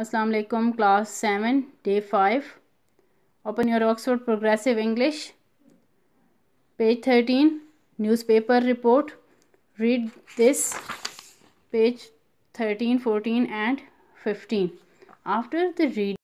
Assalamu alaikum class 7 day 5 open your oxford progressive english page 13 newspaper report read this page 13 14 and 15 after the read